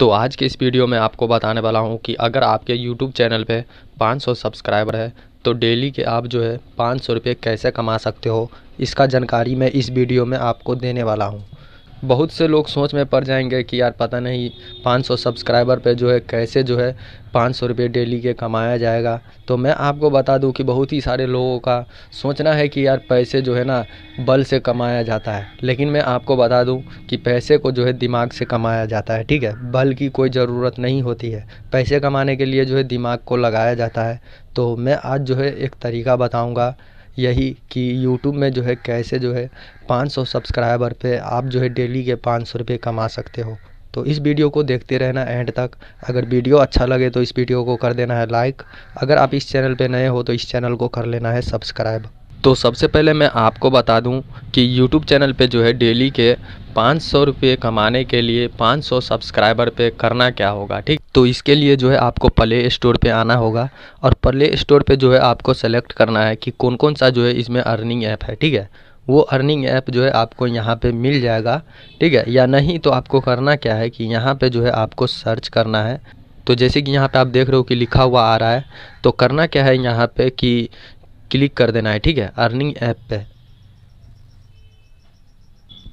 तो आज के इस वीडियो में आपको बताने वाला हूँ कि अगर आपके यूट्यूब चैनल पे 500 सब्सक्राइबर है तो डेली के आप जो है पाँच सौ कैसे कमा सकते हो इसका जानकारी मैं इस वीडियो में आपको देने वाला हूँ बहुत से लोग सोच में पड़ जाएंगे कि यार पता नहीं पाँच सौ सब्सक्राइबर पे जो है कैसे जो है पाँच सौ रुपये डेली के कमाया जाएगा तो मैं आपको बता दूं कि बहुत ही सारे लोगों का सोचना है कि यार पैसे जो है ना बल से कमाया जाता है लेकिन मैं आपको बता दूं कि पैसे को जो है दिमाग से कमाया जाता है ठीक है बल की कोई ज़रूरत नहीं होती है पैसे कमाने के लिए जो है दिमाग को लगाया जाता है तो मैं आज जो है एक तरीका बताऊँगा यही कि यूट्यूब में जो है कैसे जो है पाँच सौ सब्सक्राइबर पे आप जो है डेली के पाँच सौ रुपये कमा सकते हो तो इस वीडियो को देखते रहना एंड तक अगर वीडियो अच्छा लगे तो इस वीडियो को कर देना है लाइक अगर आप इस चैनल पे नए हो तो इस चैनल को कर लेना है सब्सक्राइब तो सबसे पहले मैं आपको बता दूं कि YouTube चैनल पे जो है डेली के पाँच सौ रुपये कमाने के लिए पाँच सौ सब्सक्राइबर पे करना क्या होगा ठीक तो इसके लिए जो है आपको प्ले स्टोर पे आना होगा और प्ले स्टोर पे जो है आपको सेलेक्ट करना है कि कौन कौन सा जो है इसमें अर्निंग ऐप है ठीक है वो अर्निंग ऐप जो है आपको यहाँ पर मिल जाएगा ठीक है या नहीं तो आपको करना क्या है कि यहाँ पर जो है आपको सर्च करना है तो जैसे कि यहाँ पे आप देख रहे हो कि लिखा हुआ आ रहा है तो करना क्या है यहाँ पे कि क्लिक कर देना है ठीक है अर्निंग ऐप पे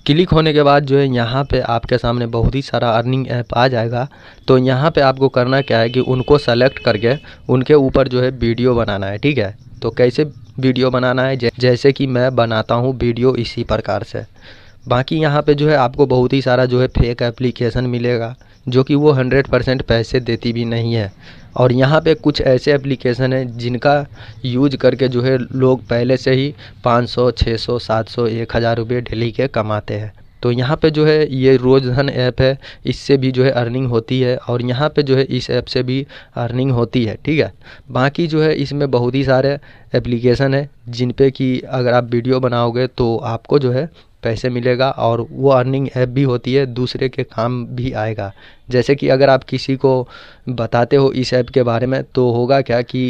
क्लिक होने के बाद जो है यहाँ पे आपके सामने बहुत ही सारा अर्निंग ऐप आ जाएगा तो यहाँ पे आपको करना क्या है कि उनको सेलेक्ट करके उनके ऊपर जो है वीडियो बनाना है ठीक है तो कैसे वीडियो बनाना है जैसे कि मैं बनाता हूँ वीडियो इसी प्रकार से बाकी यहाँ पे जो है आपको बहुत ही सारा जो है फेक एप्लीकेशन मिलेगा जो कि वो हंड्रेड परसेंट पैसे देती भी नहीं है और यहाँ पे कुछ ऐसे एप्लीकेशन हैं जिनका यूज करके जो है लोग पहले से ही 500, 600, 700, 1000 रुपये डेली के कमाते हैं तो यहाँ पे जो है ये रोज़ धन ऐप है इससे भी जो है अर्निंग होती है और यहाँ पे जो है इस ऐप से भी अर्निंग होती है ठीक है बाकी जो है इसमें बहुत ही सारे एप्लीकेशन है जिन पे कि अगर आप वीडियो बनाओगे तो आपको जो है पैसे मिलेगा और वो अर्निंग ऐप भी होती है दूसरे के काम भी आएगा जैसे कि अगर आप किसी को बताते हो इस ऐप के बारे में तो होगा क्या कि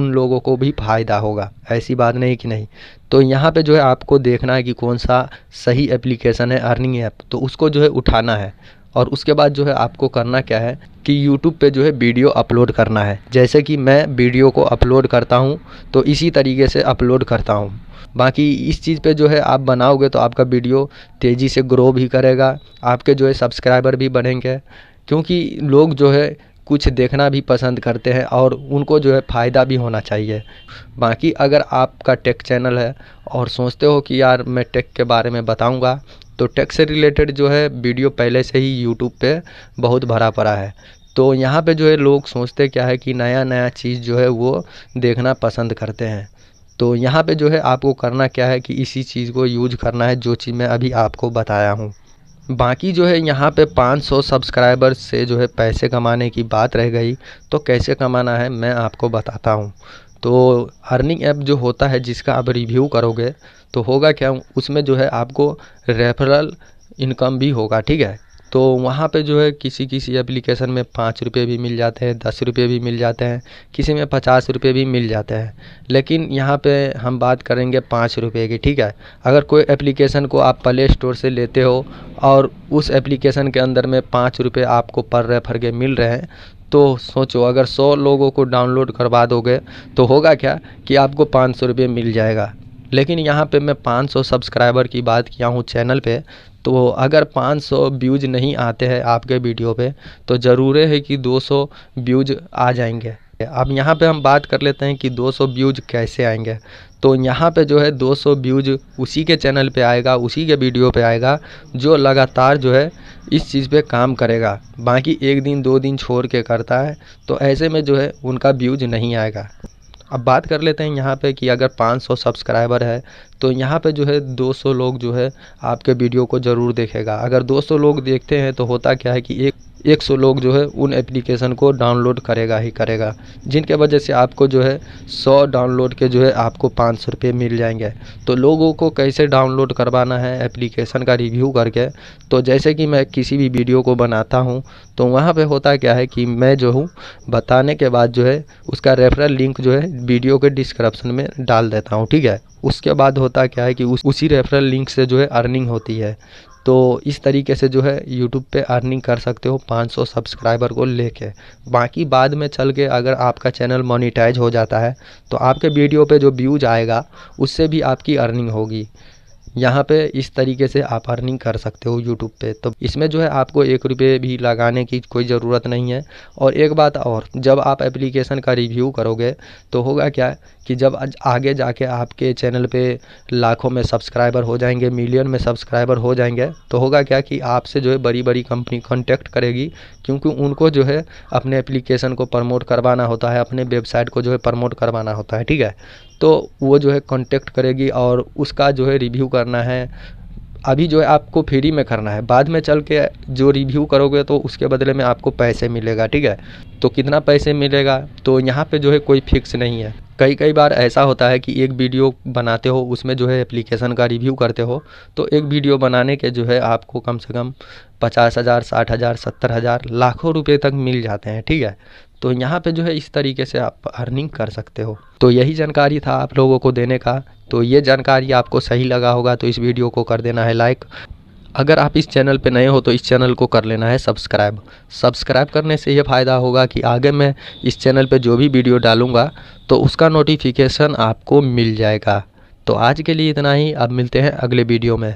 उन लोगों को भी फ़ायदा होगा ऐसी बात नहीं कि नहीं तो यहाँ पे जो है आपको देखना है कि कौन सा सही एप्लीकेशन है अर्निंग ऐप तो उसको जो है उठाना है और उसके बाद जो है आपको करना क्या है कि YouTube पे जो है वीडियो अपलोड करना है जैसे कि मैं वीडियो को अपलोड करता हूँ तो इसी तरीके से अपलोड करता हूँ बाकी इस चीज़ पे जो है आप बनाओगे तो आपका वीडियो तेज़ी से ग्रो भी करेगा आपके जो है सब्सक्राइबर भी बढ़ेंगे क्योंकि लोग जो है कुछ देखना भी पसंद करते हैं और उनको जो है फ़ायदा भी होना चाहिए बाकी अगर आपका टेक चैनल है और सोचते हो कि यार मैं टेक के बारे में बताऊंगा तो टैक्स से रिलेटेड जो है वीडियो पहले से ही यूट्यूब पे बहुत भरा पड़ा है तो यहाँ पे जो है लोग सोचते क्या है कि नया नया चीज़ जो है वो देखना पसंद करते हैं तो यहाँ पे जो है आपको करना क्या है कि इसी चीज़ को यूज करना है जो चीज़ मैं अभी आपको बताया हूँ बाकी जो है यहाँ पे 500 सब्सक्राइबर्स से जो है पैसे कमाने की बात रह गई तो कैसे कमाना है मैं आपको बताता हूँ तो अर्निंग ऐप जो होता है जिसका आप रिव्यू करोगे तो होगा क्या उसमें जो है आपको रेफरल इनकम भी होगा ठीक है तो वहाँ पे जो है किसी किसी एप्लीकेशन में पाँच रुपये भी मिल जाते हैं दस रुपये भी मिल जाते हैं किसी में पचास रुपये भी मिल जाते हैं लेकिन यहाँ पे हम बात करेंगे पाँच रुपये की ठीक है अगर कोई एप्लीकेशन को आप प्ले स्टोर से लेते हो और उस एप्लीकेशन के अंदर में पाँच रुपये आपको पर रेफर के मिल रहे हैं तो सोचो अगर सौ लोगों को डाउनलोड करवा दोगे तो होगा क्या कि आपको पाँच सौ रुपये मिल जाएगा लेकिन यहाँ पे मैं 500 सब्सक्राइबर की बात किया हूँ चैनल पे तो अगर 500 व्यूज नहीं आते हैं आपके वीडियो पे तो ज़रूर है कि 200 व्यूज आ जाएंगे अब यहाँ पे हम बात कर लेते हैं कि 200 व्यूज कैसे आएंगे तो यहाँ पे जो है 200 व्यूज उसी के चैनल पे आएगा उसी के वीडियो पे आएगा जो लगातार जो है इस चीज़ पे काम करेगा बाकी एक दिन दो दिन छोड़ के करता है तो ऐसे में जो है उनका व्यूज नहीं आएगा अब बात कर लेते हैं यहाँ पे कि अगर 500 सब्सक्राइबर है तो यहाँ पे जो है 200 लोग जो है आपके वीडियो को ज़रूर देखेगा अगर 200 लोग देखते हैं तो होता क्या है कि एक एक सौ लोग जो है उन एप्लीकेशन को डाउनलोड करेगा ही करेगा जिनके वजह से आपको जो है सौ डाउनलोड के जो है आपको पाँच सौ रुपये मिल जाएंगे तो लोगों को कैसे डाउनलोड करवाना है एप्लीकेशन का रिव्यू करके तो जैसे कि मैं किसी भी वीडियो को बनाता हूँ तो वहाँ पे होता क्या है कि मैं जो हूँ बताने के बाद जो है उसका रेफरल लिंक जो है वीडियो के डिस्क्रप्सन में डाल देता हूँ ठीक है उसके बाद होता होता क्या है कि उस उसी रेफरल लिंक से जो है अर्निंग होती है तो इस तरीके से जो है यूट्यूब पे अर्निंग कर सकते हो 500 सब्सक्राइबर को लेके बाकी बाद में चल के अगर आपका चैनल मोनिटाइज हो जाता है तो आपके वीडियो पे जो व्यूज आएगा उससे भी आपकी अर्निंग होगी यहाँ पे इस तरीके से आप अर्निंग कर सकते हो यूट्यूब पे तो इसमें जो है आपको एक रुपये भी लगाने की कोई ज़रूरत नहीं है और एक बात और जब आप एप्लीकेशन का रिव्यू करोगे तो होगा क्या कि जब आगे जाके आपके चैनल पे लाखों में सब्सक्राइबर हो जाएंगे मिलियन में सब्सक्राइबर हो जाएंगे तो होगा क्या कि आपसे जो है बड़ी बड़ी कंपनी कॉन्टैक्ट करेगी क्योंकि उनको जो है अपने एप्लीकेशन को प्रमोट करवाना होता है अपने वेबसाइट को जो है प्रमोट करवाना होता है ठीक है तो वो जो है कॉन्टेक्ट करेगी और उसका जो है रिव्यू करना है अभी जो है आपको फ्री में करना है बाद में चल के जो रिव्यू करोगे तो उसके बदले में आपको पैसे मिलेगा ठीक है तो कितना पैसे मिलेगा तो यहाँ पे जो है कोई फिक्स नहीं है कई कई बार ऐसा होता है कि एक वीडियो बनाते हो उसमें जो है एप्लीकेशन का रिव्यू करते हो तो एक वीडियो बनाने के जो है आपको कम से कम पचास हज़ार साठ हज़ार सत्तर हज़ार लाखों रुपये तक मिल जाते हैं ठीक है तो यहाँ पे जो है इस तरीके से आप अर्निंग कर सकते हो तो यही जानकारी था आप लोगों को देने का तो ये जानकारी आपको सही लगा होगा तो इस वीडियो को कर देना है लाइक अगर आप इस चैनल पे नए हो तो इस चैनल को कर लेना है सब्सक्राइब सब्सक्राइब करने से ये फ़ायदा होगा कि आगे मैं इस चैनल पे जो भी वीडियो डालूँगा तो उसका नोटिफिकेशन आपको मिल जाएगा तो आज के लिए इतना ही अब मिलते हैं अगले वीडियो में